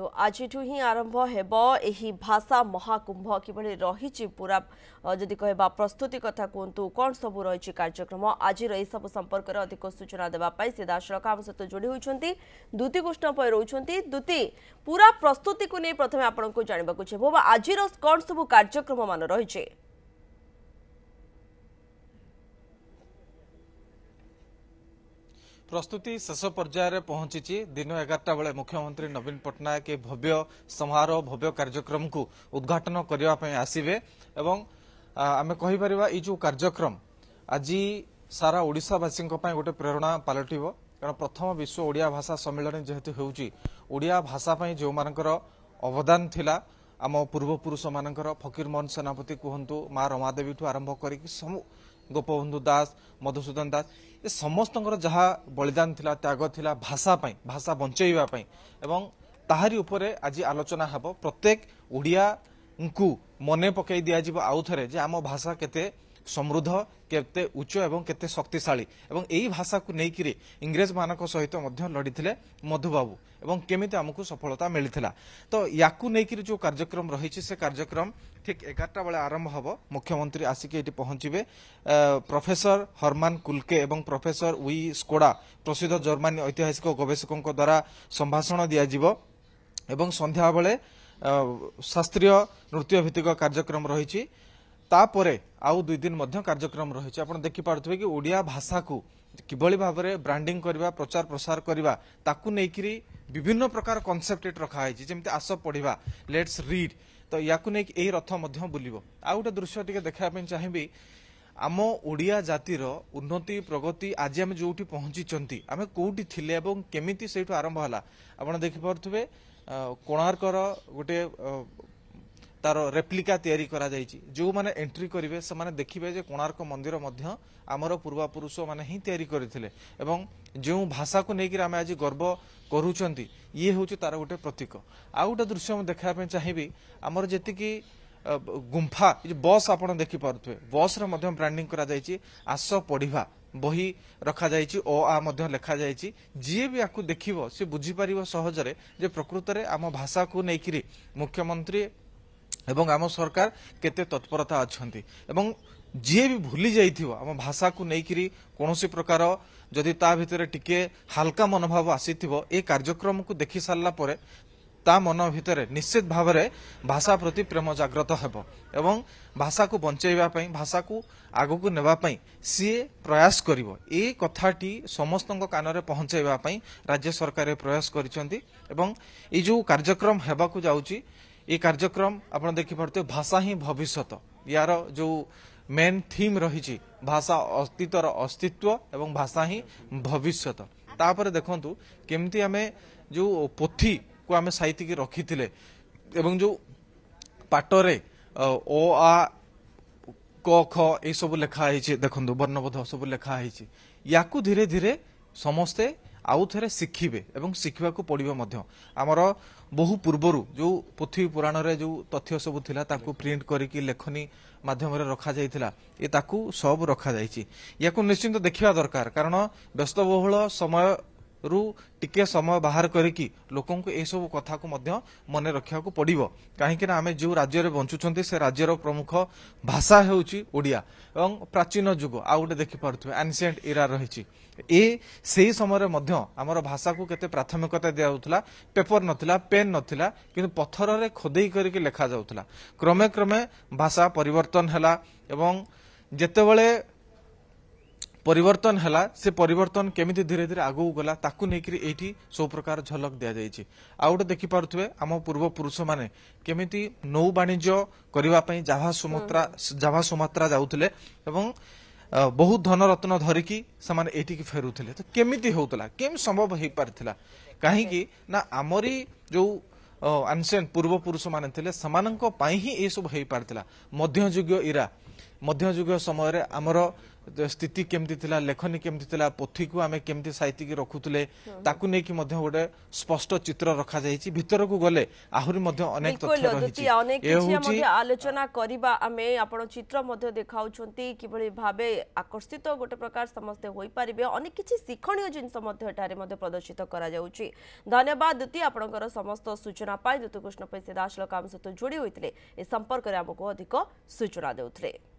তো ଆଜିଠୁ ହିଁ ଆରମ୍ଭ ହେବ ଏହି ଭାଷା ମହାକୁମ୍ଭ କିଭଳି ରହିଛି ପୁରା ଯଦି କହିବା ପ୍ରସ୍ତୁତି କଥା କୁହନ୍ତୁ କ'ଣ ସବୁ ରହିଛି କାର୍ଯ୍ୟକ୍ରମ ଆଜିର ଏହିସବୁ ସମ୍ପର୍କରେ ଅଧିକ ସୂଚନା ଦେବା ପାଇଁ ସିଧାସଳଖ ଆମ ସହିତ ଯୋଡ଼ି ହୋଇଛନ୍ତି ଦୂତି କୃଷ୍ଣ ପୟ ରହୁଛନ୍ତି ଦୂତି ପୁରା ପ୍ରସ୍ତୁତିକୁ ନେଇ ପ୍ରଥମେ ଆପଣଙ୍କୁ ଜାଣିବାକୁ ଚାହିଁବୁ ଆଜିର କ'ଣ ସବୁ କାର୍ଯ୍ୟକ୍ରମମାନ ରହିଛି ପ୍ରସ୍ତୁତି ଶେଷ ପର୍ଯ୍ୟାୟରେ ପହଞ୍ଚିଛି ଦିନ ଏଗାରଟା ବେଳେ ମୁଖ୍ୟମନ୍ତ୍ରୀ ନବୀନ ପଟ୍ଟନାୟକ ଏହି ଭବ୍ୟ ସମାରୋହ ଭବ୍ୟ କାର୍ଯ୍ୟକ୍ରମକୁ ଉଦ୍ଘାଟନ କରିବା ପାଇଁ ଆସିବେ ଏବଂ ଆମେ କହିପାରିବା ଏଇ ଯେଉଁ କାର୍ଯ୍ୟକ୍ରମ ଆଜି ସାରା ଓଡ଼ିଶାବାସୀଙ୍କ ପାଇଁ ଗୋଟେ ପ୍ରେରଣା ପାଲଟିବ କାରଣ ପ୍ରଥମ ବିଶ୍ୱ ଓଡ଼ିଆ ଭାଷା ସମ୍ମିଳନୀ ଯେହେତୁ ହେଉଛି ଓଡ଼ିଆ ଭାଷା ପାଇଁ ଯେଉଁମାନଙ୍କର ଅବଦାନ ଥିଲା ଆମ ପୂର୍ବପୁରୁଷମାନଙ୍କର ଫକୀରମୋହନ ସେନାପତି କୁହନ୍ତୁ ମା ରମାଦେବୀଠୁ ଆରମ୍ଭ କରିକି ସବୁ ଗୋପବନ୍ଧୁ ଦାସ ମଧୁସୂଦନ ଦାସ ଏ ସମସ୍ତଙ୍କର ଯାହା ବଳିଦାନ ଥିଲା ତ୍ୟାଗ ଥିଲା ଭାଷା ପାଇଁ ଭାଷା ବଞ୍ଚେଇବା ପାଇଁ ଏବଂ ତାହାରି ଉପରେ ଆଜି ଆଲୋଚନା ହେବ ପ୍ରତ୍ୟେକ ଓଡ଼ିଆଙ୍କୁ ମନେ ପକାଇ ଦିଆଯିବ ଆଉ ଥରେ ଯେ ଆମ ଭାଷା କେତେ ସମୃଦ୍ଧ କେତେ ଉଚ୍ଚ ଏବଂ କେତେ ଶକ୍ତିଶାଳୀ ଏବଂ ଏହି ଭାଷାକୁ ନେଇକରି ଇଂରେଜମାନଙ୍କ ସହିତ ମଧ୍ୟ ଲଢ଼ିଥିଲେ ମଧୁବାବୁ ଏବଂ କେମିତି ଆମକୁ ସଫଳତା ମିଳିଥିଲା ତ ୟାକୁ ନେଇକରି ଯେଉଁ କାର୍ଯ୍ୟକ୍ରମ ରହିଛି ସେ କାର୍ଯ୍ୟକ୍ରମ ଠିକ୍ ଏଗାରଟା ବେଳେ ଆରମ୍ଭ ହେବ ମୁଖ୍ୟମନ୍ତ୍ରୀ ଆସିକି ଏଠି ପହଞ୍ଚିବେ ପ୍ରଫେସର ହର୍ମାନ୍ କୁଲକେ ଏବଂ ପ୍ରଫେସର ୱି ସ୍କୋଡ଼ା ପ୍ରସିଦ୍ଧ ଜର୍ମାନୀ ଐତିହାସିକ ଗବେଷକଙ୍କ ଦ୍ୱାରା ସମ୍ଭାଷଣ ଦିଆଯିବ ଏବଂ ସନ୍ଧ୍ୟାବେଳେ ଶାସ୍ତ୍ରୀୟ ନୃତ୍ୟ ଭିତ୍ତିକ କାର୍ଯ୍ୟକ୍ରମ ରହିଛି ତାପରେ ଆଉ ଦୁଇ ଦିନ ମଧ୍ୟ କାର୍ଯ୍ୟକ୍ରମ ରହିଛି ଆପଣ ଦେଖିପାରୁଥିବେ କି ଓଡ଼ିଆ ଭାଷାକୁ କିଭଳି ଭାବରେ ବ୍ରାଣ୍ଡିଂ କରିବା ପ୍ରଚାର ପ୍ରସାର କରିବା ତାକୁ ନେଇକରି ବିଭିନ୍ନ ପ୍ରକାର କନସେପ୍ଟ ଏଠି ରଖାହେଇଛି ଯେମିତି ଆସ ପଢ଼ିବା ଲେଟ୍ସ ରିଡ୍ ତ ୟାକୁ ନେଇକି ଏହି ରଥ ମଧ୍ୟ ବୁଲିବ ଆଉ ଗୋଟେ ଦୃଶ୍ୟ ଟିକେ ଦେଖାଇବା ପାଇଁ ଚାହିଁବି ଆମ ଓଡ଼ିଆ ଜାତିର ଉନ୍ନତି ପ୍ରଗତି ଆଜି ଆମେ ଯେଉଁଠି ପହଞ୍ଚିଛନ୍ତି ଆମେ କୋଉଠି ଥିଲେ ଏବଂ କେମିତି ସେଇଠୁ ଆରମ୍ଭ ହେଲା ଆପଣ ଦେଖିପାରୁଥିବେ କୋଣାର୍କର ଗୋଟିଏ তার রেপ্লিকা তৈরি করা যাইছি যে এন্ট্রি করবে সে দেখবে যে কোণার্ক মন্দির মধ্য আমার পূর্বপুরুষ মানে হি তৈরি করে এবং যে কু নিয়ে আমি আজ গর্ব করুচার ইয়ে হচ্ছে তার গোটে প্রতীক আউ গোটে দৃশ্য দেখা চাহিবি আমার যেতিকি ଗୁମ୍ଫା ବସ୍ ଆପଣ ଦେଖିପାରୁଥିବେ ବସ୍ରେ ମଧ୍ୟ ବ୍ରାଣ୍ଡିଂ କରାଯାଇଛି ଆସ ପଢ଼ିବା ବହି ରଖାଯାଇଛି ଓ ଆ ମଧ୍ୟ ଲେଖାଯାଇଛି ଯିଏ ବି ଆକୁ ଦେଖିବ বুঝিপার ବୁଝିପାରିବ ସହଜରେ ଯେ ପ୍ରକୃତରେ ଆମ ଭାଷାକୁ ନେଇକିରି ମୁଖ୍ୟମନ୍ତ୍ରୀ এবং আম সরকার কেতে তৎপরতা অনেক এবং ଯିଏ ବି ଭୁଲି ଯାଇଥିବ ଆମ ଭାଷାକୁ ନେଇକରି କୌଣସି ପ୍ରକାର ଯଦି ତା ଭିତରେ ଟିକେ ହାଲକା ମନୋଭାବ ଆସିଥିବ ଏ କାର୍ଯ୍ୟକ୍ରମକୁ ଦେଖି ସାରିଲା ପରେ ତା ମନ ଭିତରେ ନିଶ୍ଚିତ ଭାବରେ ଭାଷା ପ୍ରତି ପ୍ରେମ ଜାଗ୍ରତ ହେବ ଏବଂ ଭାଷାକୁ ବଞ୍ଚାଇବା ପାଇଁ ଭାଷାକୁ ଆଗକୁ ନେବା ପାଇଁ ସିଏ ପ୍ରୟାସ କରିବ ଏ କଥାଟି ସମସ୍ତଙ୍କ କାନରେ ପହଞ୍ଚାଇବା ପାଇଁ ରାଜ୍ୟ ସରକାର ପ୍ରୟାସ କରିଛନ୍ତି ଏବଂ ଏଇ ଯେଉଁ କାର୍ଯ୍ୟକ୍ରମ ହେବାକୁ ଯାଉଛି ये कार्यक्रम आप देखिपे भाषा ही भविष्यत यार जो मेन थीम रही भाषा अतीतर अस्तित्व एवं भाषा ही भविष्यत तापर देखु केमती आम जो पोथी को आम साइतिक रखी एवं जो পাটরে ও আ ক খ এইসব লেখা হয়েছে দেখুন বর্ণবোধ সব লেখা হয়েছে ইয়াকু ধীরে ধীরে সমস্তে ଆଉ ଥରେ ଶିଖିବେ ଏବଂ ଶିଖିବାକୁ ପଡ଼ିବ ମଧ୍ୟ ଆମର ବହୁ ପୂର୍ବରୁ ଯେଉଁ ପୃଥିବୀ ପୁରାଣରେ ଯେଉଁ ତଥ୍ୟ ସବୁ ଥିଲା ତାକୁ ପ୍ରିଣ୍ଟ କରିକି ଲେଖନୀ ମାଧ୍ୟମରେ ରଖାଯାଇଥିଲା ଏ ତାକୁ ସବୁ ରଖାଯାଇଛି ୟାକୁ ନିଶ୍ଚିନ୍ତ ଦେଖିବା ଦରକାର କାରଣ ବ୍ୟସ୍ତବହୁଳ ସମୟ ରୁ ଟିକେ ସମୟ ବାହାର କରିକି ଲୋକଙ୍କୁ ଏସବୁ କଥାକୁ ମଧ୍ୟ ମନେ ରଖିବାକୁ ପଡ଼ିବ କାହିଁକି ନା ଆମେ ଯେଉଁ ରାଜ୍ୟରେ ବଞ୍ଚୁଛନ୍ତି ସେ ରାଜ୍ୟର ପ୍ରମୁଖ ଭାଷା ହେଉଛି ଓଡ଼ିଆ ଏବଂ ପ୍ରାଚୀନ ଯୁଗ ଆଉ ଗୋଟେ ଦେଖିପାରୁଥିବେ ଆନସିଏଣ୍ଟ ଇରା ରହିଛି ଏ ସେହି ସମୟରେ ମଧ୍ୟ ଆମର ଭାଷାକୁ କେତେ ପ୍ରାଥମିକତା ଦିଆଯାଉଥିଲା ପେପର ନଥିଲା ପେନ୍ ନଥିଲା କିନ୍ତୁ ପଥରରେ ଖୋଦେଇ କରିକି ଲେଖାଯାଉଥିଲା କ୍ରମେ କ୍ରମେ ଭାଷା ପରିବର୍ତ୍ତନ ହେଲା ଏବଂ ଯେତେବେଳେ ପରିବର୍ତ୍ତନ ହେଲା ସେ ପରିବର୍ତ୍ତନ କେମିତି ଧୀରେ ଧୀରେ ଆଗକୁ ଗଲା ତାକୁ ନେଇକରି ଏଇଠି ସବୁ ପ୍ରକାର ଝଲକ ଦିଆଯାଇଛି ଆଉ ଗୋଟେ ଦେଖିପାରୁଥିବେ ଆମ ପୂର୍ବପୁରୁଷମାନେ କେମିତି ନୌ ବାଣିଜ୍ୟ କରିବା ପାଇଁ ଜାଭା ସୁମାତ୍ରା ଜାଭା ସୁମାତ୍ରା ଯାଉଥିଲେ ଏବଂ ବହୁତ ଧନରତ୍ନ ଧରିକି ସେମାନେ ଏଇଠିକି ଫେରୁଥିଲେ ତ କେମିତି ହଉଥିଲା କେମିତି ସମ୍ଭବ ହେଇପାରିଥିଲା କାହିଁକି ନା ଆମରି ଯୋଉ ଆନସେନ୍ ପୂର୍ବପୁରୁଷମାନେ ଥିଲେ ସେମାନଙ୍କ ପାଇଁ ହିଁ ଏସବୁ ହେଇପାରିଥିଲା ମଧ୍ୟଯୁଗୀୟ ଇରା ମଧ୍ୟଯୁଗୀୟ ସମୟରେ ଆମର ସ୍ଥିତି କେମିତି ଥିଲା ଲେଖନୀ କେମିତି ଥିଲା ପୋଥିକୁ ଆମେ କେମିତି ସାଇତିକି ରଖୁଥିଲେ ତାକୁ ନେଇକି ମଧ୍ୟ ଗୋଟେ ସ୍ପଷ୍ଟ ଚିତ୍ର ରଖାଯାଇଛି ଭିତରକୁ ଗଲେ ଆହୁରି ମଧ୍ୟ ଅନେକ ଆଲୋଚନା କରିବା ଆମେ ଆପଣ ଚିତ୍ର ମଧ୍ୟ ଦେଖାଉଛନ୍ତି କିଭଳି ଭାବେ ଆକର୍ଷିତ ଗୋଟେ ପ୍ରକାର ସମସ୍ତେ ହୋଇପାରିବେ ଅନେକ କିଛି ଶିକ୍ଷଣୀୟ ଜିନିଷ ମଧ୍ୟ ଏଠାରେ ମଧ୍ୟ ପ୍ରଦର୍ଶିତ କରାଯାଉଛି ଧନ୍ୟବାଦ ଦୂତି ଆପଣଙ୍କର ସମସ୍ତ ସୂଚନା ପାଇଁ ଦୂତୀକୃଷ୍ଣ ପାଇଁ ସେ ଆମ ସହିତ ଯୋଡ଼ି ହୋଇଥିଲେ ଏ ସମ୍ପର୍କରେ ଆମକୁ ଅଧିକ ସୂଚନା ଦେଉଥିଲେ